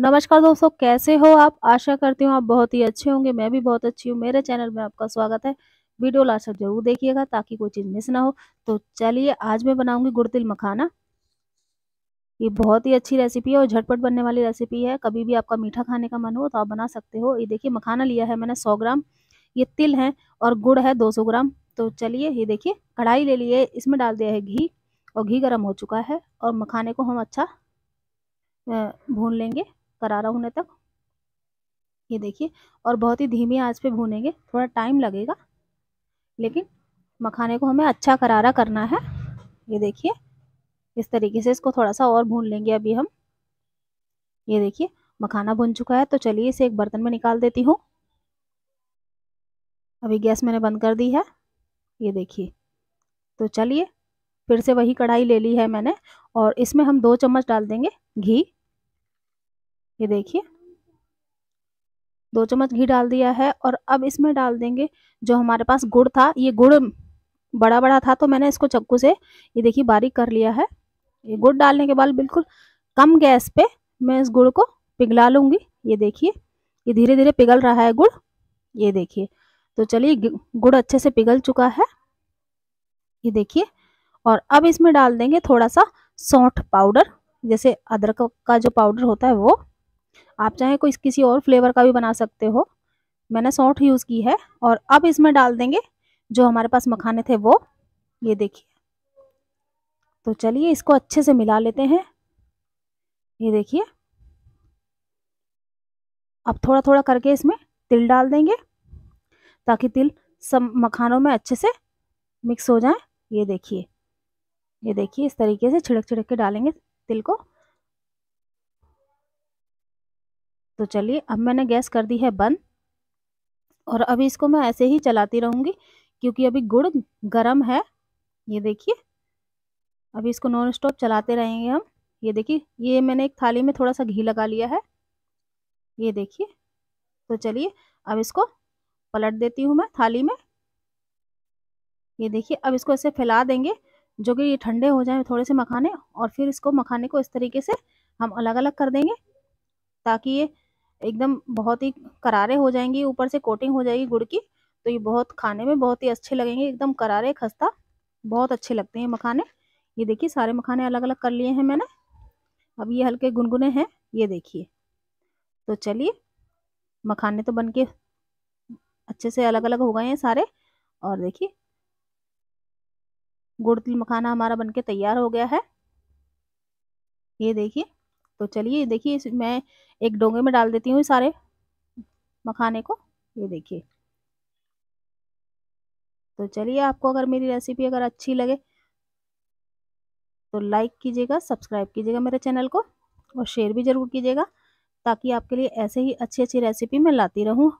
नमस्कार दोस्तों कैसे हो आप आशा करती हूँ आप बहुत ही अच्छे होंगे मैं भी बहुत अच्छी हूँ मेरे चैनल में आपका स्वागत है वीडियो लास्ट तक जरूर देखिएगा ताकि कोई चीज़ मिस ना हो तो चलिए आज मैं बनाऊंगी गुड़ तिल मखाना ये बहुत ही अच्छी रेसिपी है और झटपट बनने वाली रेसिपी है कभी भी आपका मीठा खाने का मन हो तो आप बना सकते हो ये देखिए मखाना लिया है मैंने सौ ग्राम ये तिल है और गुड़ है दो सौ ग्राम तो चलिए ये देखिए कढ़ाई ले लिए इसमें डाल दिया है घी और घी गर्म हो चुका है और मखाने को हम अच्छा भून लेंगे करारा होने तक ये देखिए और बहुत ही धीमी आंच पे भूनेंगे थोड़ा टाइम लगेगा लेकिन मखाने को हमें अच्छा करारा करना है ये देखिए इस तरीके से इसको थोड़ा सा और भून लेंगे अभी हम ये देखिए मखाना भुन चुका है तो चलिए इसे एक बर्तन में निकाल देती हूँ अभी गैस मैंने बंद कर दी है ये देखिए तो चलिए फिर से वही कढ़ाई ले ली है मैंने और इसमें हम दो चम्मच डाल देंगे घी ये देखिए दो चम्मच घी डाल दिया है और अब इसमें डाल देंगे जो हमारे पास गुड़ था ये गुड़ बड़ा बड़ा था तो मैंने इसको चक्कू से ये देखिए बारीक कर लिया है ये गुड़ डालने के बाद बिल्कुल कम गैस पे मैं इस गुड़ को पिघला लूंगी ये देखिए ये धीरे धीरे पिघल रहा है गुड़ ये देखिए तो चलिए गुड़ अच्छे से पिघल चुका है ये देखिए और अब इसमें डाल देंगे थोड़ा सा सौंठ पाउडर जैसे अदरक का जो पाउडर होता है वो आप चाहे कोई किसी और फ्लेवर का भी बना सकते हो मैंने सौंठ यूज़ की है और अब इसमें डाल देंगे जो हमारे पास मखाने थे वो ये देखिए तो चलिए इसको अच्छे से मिला लेते हैं ये देखिए अब थोड़ा थोड़ा करके इसमें तिल डाल देंगे ताकि तिल सब मखानों में अच्छे से मिक्स हो जाए ये देखिए ये देखिए इस तरीके से छिड़क छिड़क के डालेंगे तिल को तो चलिए अब मैंने गैस कर दी है बंद और अभी इसको मैं ऐसे ही चलाती रहूँगी क्योंकि अभी गुड़ गर्म है ये देखिए अभी इसको नॉन स्टॉप चलाते रहेंगे हम ये देखिए ये मैंने एक थाली में थोड़ा सा घी लगा लिया है ये देखिए तो चलिए अब इसको पलट देती हूँ मैं थाली में ये देखिए अब इसको ऐसे फैला देंगे जो कि ये ठंडे हो जाए थोड़े से मखाने और फिर इसको मखाने को इस तरीके से हम अलग अलग कर देंगे ताकि ये एकदम बहुत ही करारे हो जाएंगे ऊपर से कोटिंग हो जाएगी गुड़ की तो ये बहुत खाने में बहुत ही अच्छे लगेंगे एकदम करारे खस्ता बहुत अच्छे लगते हैं मखाने ये देखिए सारे मखाने अलग अलग कर लिए हैं मैंने अब ये हल्के गुनगुने हैं ये देखिए तो चलिए मखाने तो बन के अच्छे से अलग अलग हो गए हैं सारे और देखिए गुड़ तिल मखाना हमारा बनके तैयार हो गया है ये देखिए तो चलिए देखिए मैं एक डोंगे में डाल देती हूँ सारे मखाने को ये देखिए तो चलिए आपको अगर मेरी रेसिपी अगर अच्छी लगे तो लाइक कीजिएगा सब्सक्राइब कीजिएगा मेरे चैनल को और शेयर भी ज़रूर कीजिएगा ताकि आपके लिए ऐसे ही अच्छी अच्छी रेसिपी मैं लाती रहूँ